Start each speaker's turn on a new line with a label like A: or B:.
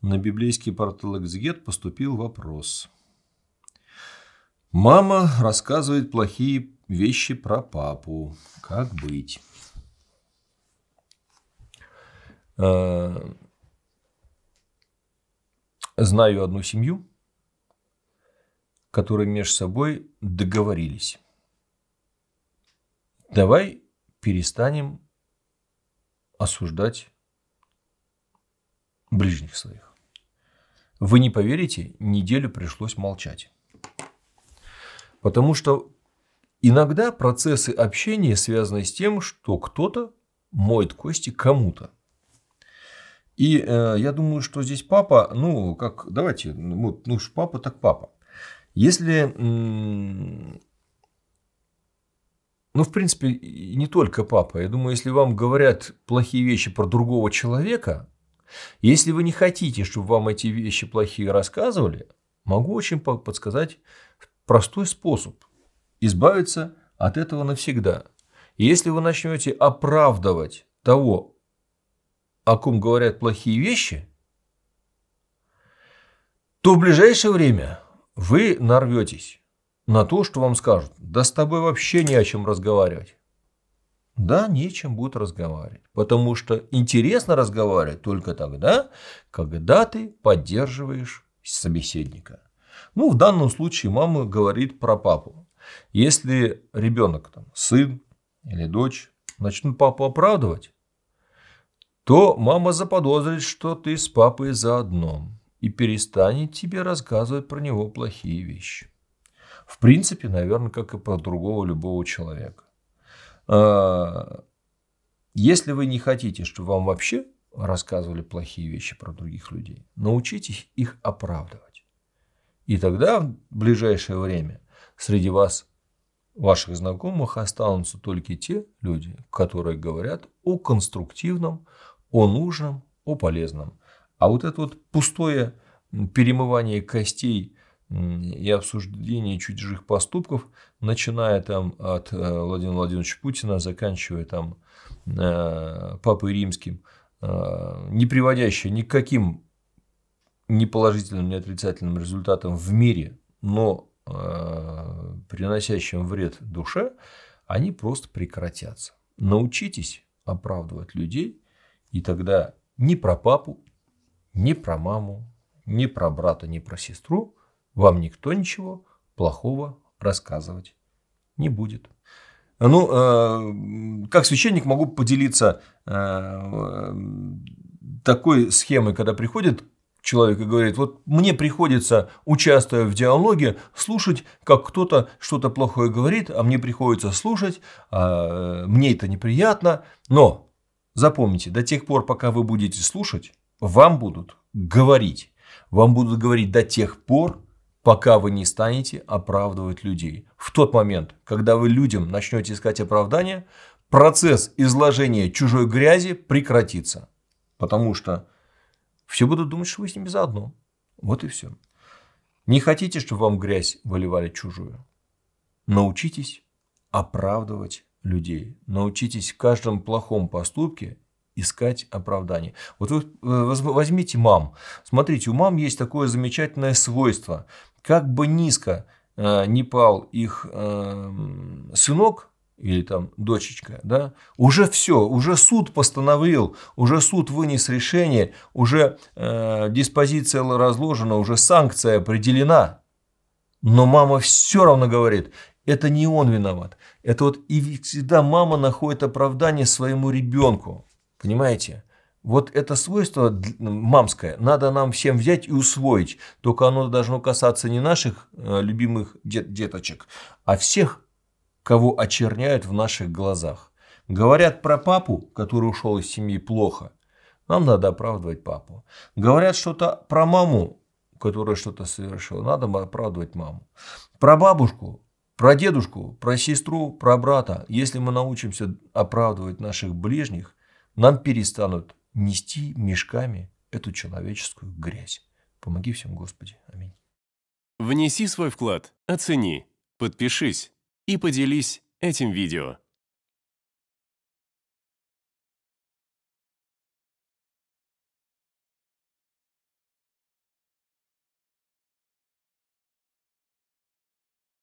A: На библейский портал «Экзегет» поступил вопрос. «Мама рассказывает плохие вещи про папу. Как быть?» э, Знаю одну семью, которые между собой договорились. Давай перестанем осуждать ближних своих. Вы не поверите, неделю пришлось молчать. Потому что иногда процессы общения связаны с тем, что кто-то моет кости кому-то. И э, я думаю, что здесь папа, ну, как, давайте, ну, ну уж папа, так папа. Если, ну, в принципе, не только папа. Я думаю, если вам говорят плохие вещи про другого человека, если вы не хотите, чтобы вам эти вещи плохие рассказывали, могу очень подсказать простой способ избавиться от этого навсегда. если вы начнете оправдывать того, о ком говорят плохие вещи, то в ближайшее время вы нарветесь на то, что вам скажут. Да с тобой вообще не о чем разговаривать. Да, нечем будет разговаривать, потому что интересно разговаривать только тогда, когда ты поддерживаешь собеседника. Ну, в данном случае мама говорит про папу. Если ребенок, там, сын или дочь, начнут папу оправдывать, то мама заподозрит, что ты с папой заодно и перестанет тебе рассказывать про него плохие вещи. В принципе, наверное, как и про другого любого человека. А, если вы не хотите, чтобы вам вообще рассказывали плохие вещи про других людей, научитесь их оправдывать. И тогда в ближайшее время среди вас, ваших знакомых, останутся только те люди, которые говорят о конструктивном, о нужном, о полезном. А вот это вот пустое перемывание костей – и обсуждение чужих поступков, начиная там от э, Владимира Владимировича Путина, заканчивая там э, Папой Римским, э, не приводящее ни к каким ни ни отрицательным результатам в мире, но приносящим вред душе, они просто прекратятся. Научитесь оправдывать людей, и тогда ни про папу, ни про маму, ни про брата, ни про сестру – вам никто ничего плохого рассказывать не будет. Ну, э, как священник могу поделиться э, такой схемой, когда приходит человек и говорит, вот мне приходится, участвуя в диалоге, слушать, как кто-то что-то плохое говорит, а мне приходится слушать, а э, мне это неприятно, но запомните, до тех пор, пока вы будете слушать, вам будут говорить. Вам будут говорить до тех пор, пока вы не станете оправдывать людей. В тот момент, когда вы людям начнете искать оправдания, процесс изложения чужой грязи прекратится. Потому что все будут думать, что вы с ними заодно. Вот и все. Не хотите, чтобы вам грязь выливали чужую? Научитесь оправдывать людей. Научитесь в каждом плохом поступке искать оправдание. Вот вы э, возьмите мам. Смотрите, у мам есть такое замечательное свойство – как бы низко э, не пал их э, сынок или там дочечка, да, уже все, уже суд постановил, уже суд вынес решение, уже э, диспозиция разложена, уже санкция определена. Но мама все равно говорит, это не он виноват. Это вот и всегда мама находит оправдание своему ребенку. Понимаете? Вот это свойство мамское надо нам всем взять и усвоить. Только оно должно касаться не наших э, любимых деточек, а всех, кого очерняют в наших глазах. Говорят про папу, который ушел из семьи, плохо. Нам надо оправдывать папу. Говорят что-то про маму, которая что-то совершила. Надо оправдывать маму. Про бабушку, про дедушку, про сестру, про брата. Если мы научимся оправдывать наших ближних, нам перестанут нести мешками эту человеческую грязь. Помоги всем, Господи. Аминь. Внеси свой вклад, оцени, подпишись и поделись этим видео.